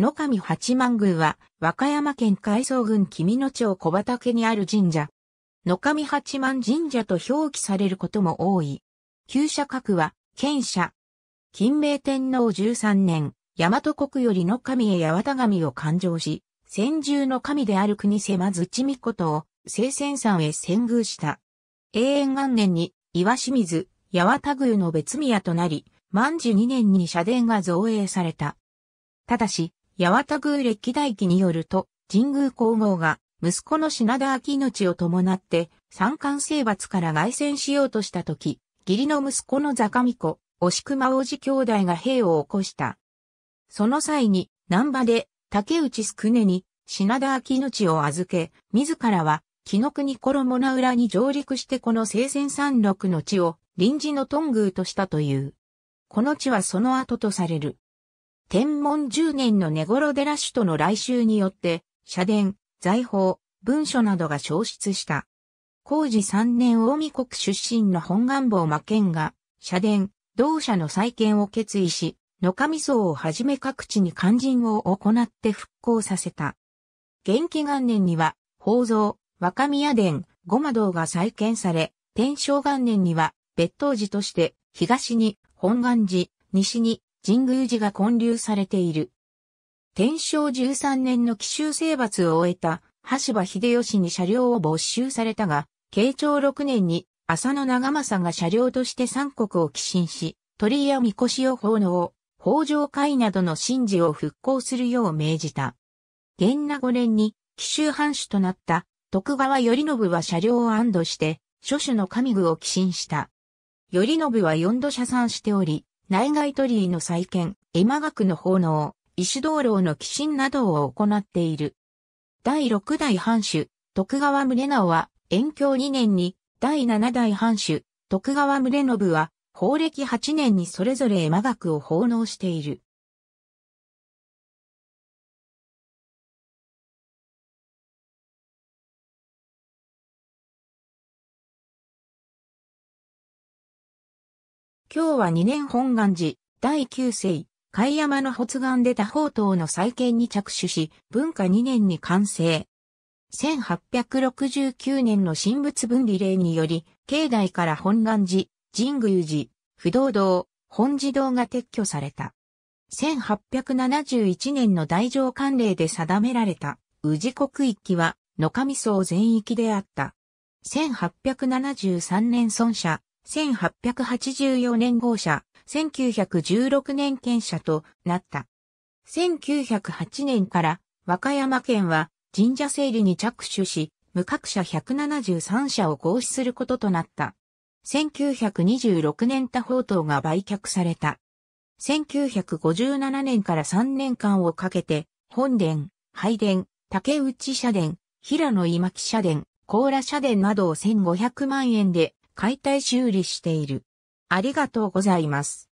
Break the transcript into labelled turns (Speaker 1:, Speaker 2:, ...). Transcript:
Speaker 1: 野上八幡宮は、和歌山県海藻郡君野町小畑にある神社。野上八幡神社と表記されることも多い。旧社格は、県社。金明天皇十三年、大和国より野上へ八幡神を勘定し、先住の神である国瀬まずちみことを、聖戦山へ遷宮した。永遠元年に、岩清水、八幡宮の別宮となり、万寿二年に社殿が造営された。ただし、八幡宮歴代記によると、神宮皇后が、息子の品田明命を伴って、三冠征伐から外戦しようとした時、義理の息子の座上子、押熊王子兄弟が兵を起こした。その際に、南波で、竹内宿根に、品田明命を預け、自らは、木の国衣浦に上陸してこの聖戦山麓の地を、臨時の頓宮としたという。この地はその後とされる。天文10年の根頃シ首都の来襲によって、社殿、財宝、文書などが消失した。工事3年大見国出身の本願坊魔剣が、社殿、同社の再建を決意し、野上荘をはじめ各地に肝心を行って復興させた。元気元年には、宝蔵、若宮殿、ごま堂が再建され、天正元年には、別当寺として、東に、本願寺、西に、神宮寺が建立されている。天正13年の奇襲征伐を終えた橋場秀吉に車両を没収されたが、慶長6年に浅野長政が車両として三国を寄進し、鳥や神輿を奉納、北条会などの神事を復興するよう命じた。元那5年に奇襲藩主となった徳川頼信は車両を安堵して、諸種の神具を寄進した。頼信は四度遮賛しており、内外鳥居の再建、絵馬学の奉納、石灯籠の寄進などを行っている。第6代藩主、徳川宗直は、延享2年に、第7代藩主、徳川宗信は、法暦8年にそれぞれ絵馬学を奉納している。今日は2年本願寺、第9世、海山の発願で多方等の再建に着手し、文化2年に完成。1869年の神仏分離令により、境内から本願寺、神宮寺、不動堂、本寺堂が撤去された。1871年の大乗慣令で定められた、宇治国域は、野上層全域であった。1873年孫社、1884年号車、1916年県車となった。1908年から和歌山県は神社整理に着手し、無格車173社を合資することとなった。1926年他方等が売却された。1957年から3年間をかけて、本殿、拝殿、竹内社殿、平野今木社殿、甲羅社殿などを1500万円で解体修理している。ありがとうございます。